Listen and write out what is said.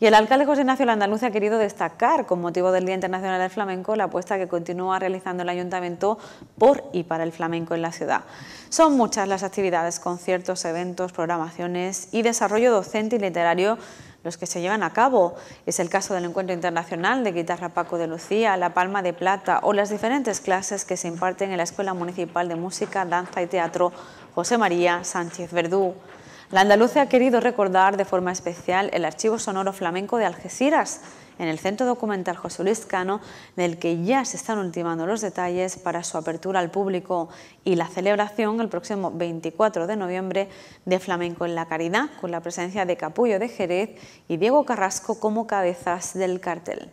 Y el alcalde José Ignacio Landaluz ha querido destacar, con motivo del Día Internacional del Flamenco, la apuesta que continúa realizando el ayuntamiento por y para el flamenco en la ciudad. Son muchas las actividades, conciertos, eventos, programaciones y desarrollo docente y literario los que se llevan a cabo. Es el caso del Encuentro Internacional de Guitarra Paco de Lucía, La Palma de Plata o las diferentes clases que se imparten en la Escuela Municipal de Música, Danza y Teatro José María Sánchez Verdú. La andaluza ha querido recordar de forma especial el archivo sonoro flamenco de Algeciras, en el Centro Documental José Luis Cano, del que ya se están ultimando los detalles para su apertura al público y la celebración el próximo 24 de noviembre de Flamenco en la Caridad, con la presencia de Capullo de Jerez y Diego Carrasco como cabezas del cartel.